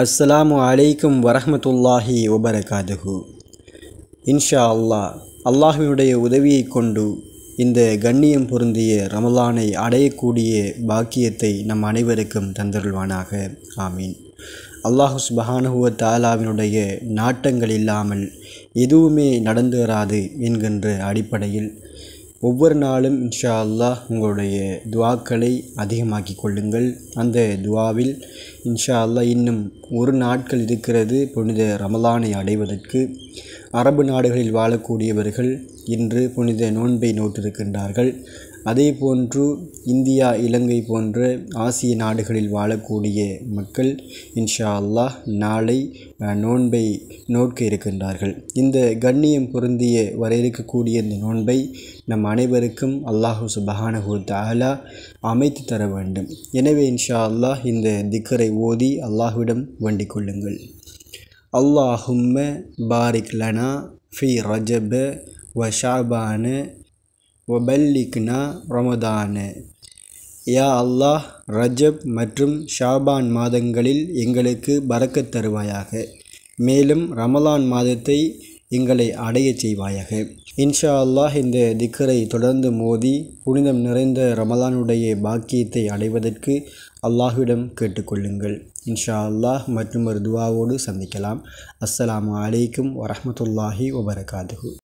அஸ்ஸலாமு அலைக்கும் வரஹமத்துல்லாஹி வபரகாதுஹு இன்ஷா அல்லாஹ் அல்லாஹினுடைய உதவியை கொண்டு இந்த கண்ணியம் பொருந்திய ரமலானை அடையக்கூடிய பாக்கியத்தை நம் அனைவருக்கும் தந்தருள்வானாக ஆமீன் அல்லாஹு சுபஹானுவ தாலாவினுடைய நாட்டங்கள் இல்லாமல் எதுவுமே நடந்து வராது என்கின்ற அடிப்படையில் ஒவ்வொரு நாளும் இன்ஷா அல்லாஹ் உங்களுடைய துவாக்களை அதிகமாக்கி கொள்ளுங்கள் அந்த துவாவில் இன்ஷா அல்லாஹ் இன்னும் ஒரு நாட்கள் இருக்கிறது புனித ரமலானை அடைவதற்கு அரபு நாடுகளில் வாழக்கூடியவர்கள் இன்று புனித நோன்பை நோட்டிருக்கின்றார்கள் அதே போன்று இந்தியா இலங்கை போன்ற ஆசிய நாடுகளில் வாழக்கூடிய மக்கள் இன்ஷா அல்லாஹ் நாளை நோன்பை நோக்க இருக்கின்றார்கள் இந்த கண்ணியம் பொருந்திய வரையறுக்கக்கூடிய இருக்கக்கூடிய இந்த நோன்பை நம் அனைவருக்கும் அல்லாஹு சுபஹானஹு தாலா அமைத்து தர வேண்டும் எனவே இன்ஷா அல்லாஹ் இந்த திக்கரை ஓதி அல்லாஹ்விடம் வேண்டிக் கொள்ளுங்கள் பாரிக் லனா ஃபி ரஜப வ ஷாபானு வ பல்லிக்னா ரமதானு யா அல்லாஹ் ரஜப் மற்றும் ஷாபான் மாதங்களில் எங்களுக்கு பறக்கத் தருவாயாக மேலும் ரமலான் மாதத்தை எங்களை அடையச் செய்வாயாக இன்ஷா அல்லாஹ் இந்த திக்கரை தொடர்ந்து மோதி புனிதம் நிறைந்த ரமலானுடைய பாக்கியத்தை அடைவதற்கு அல்லாஹ்விடம் கேட்டுக்கொள்ளுங்கள் இன்ஷா அல்லாஹ் மற்றும் ஒரு துவாவோடு சந்திக்கலாம் அஸ்ஸலாமு அலைக்கும் வரமத்துல்லாஹி வபரகாதுஹு